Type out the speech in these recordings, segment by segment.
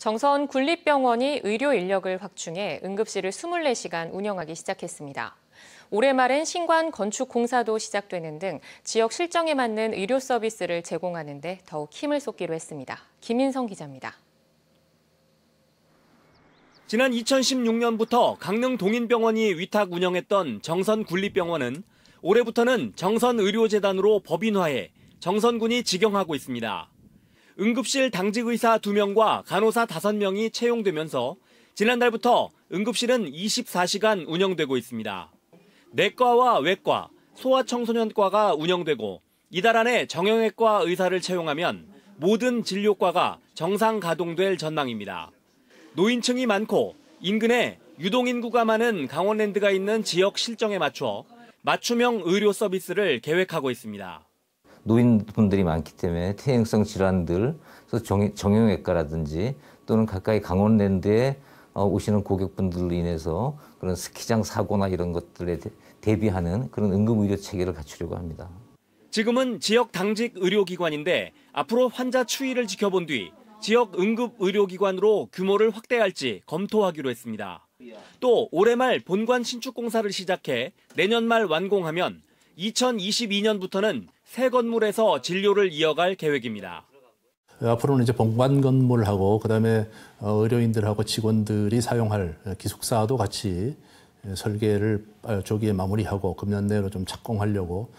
정선 군립병원이 의료 인력을 확충해 응급실을 24시간 운영하기 시작했습니다. 올해 말엔 신관 건축 공사도 시작되는 등 지역 실정에 맞는 의료 서비스를 제공하는 데 더욱 힘을 쏟기로 했습니다. 김인성 기자입니다. 지난 2016년부터 강릉 동인병원이 위탁 운영했던 정선 군립병원은 올해부터는 정선의료재단으로 법인화해 정선군이 직영하고 있습니다. 응급실 당직 의사 2명과 간호사 5명이 채용되면서 지난달부터 응급실은 24시간 운영되고 있습니다. 내과와 외과, 소아청소년과가 운영되고 이달 안에 정형외과 의사를 채용하면 모든 진료과가 정상 가동될 전망입니다. 노인층이 많고 인근에 유동인구가 많은 강원랜드가 있는 지역 실정에 맞춰 맞춤형 의료 서비스를 계획하고 있습니다. 노인분들이 많기 때문에 퇴행성 질환들, 그래 정, 형외과라든지 또는 가까이 강원랜드에 어, 오시는 고객분들로 인해서 그런 스키장 사고나 이런 것들에 대비하는 그런 응급의료 체계를 갖추려고 합니다. 지금은 지역 당직 의료기관인데 앞으로 환자 추이를 지켜본 뒤 지역 응급 의료기관으로 규모를 확대할지 검토하기로 했습니다. 또 올해 말 본관 신축 공사를 시작해 내년 말 완공하면 2022년부터는 새 건물에서 진료를 이어갈 계획입니다. 앞으로는 이제 본관 건물하고 그다음에 어, 의료인들하고 직원들이 사용할 기숙사도 같이 예, 설계를 아, 조기에 마무리하고 금년 내로 좀 착공하려고.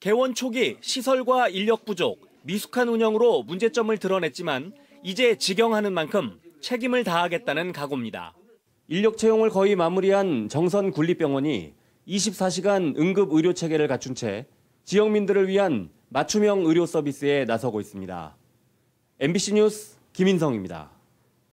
개원 초기 시설과 인력 부족, 미숙한 운영으로 문제점을 드러냈지만 이제 직영하는 만큼 책임을 다하겠다는 각오입니다. 인력 채용을 거의 마무리한 정선 군립병원이 24시간 응급 의료 체계를 갖춘 채 지역민들을 위한 맞춤형 의료 서비스에 나서고 있습니다. MBC 뉴스 김인성입니다.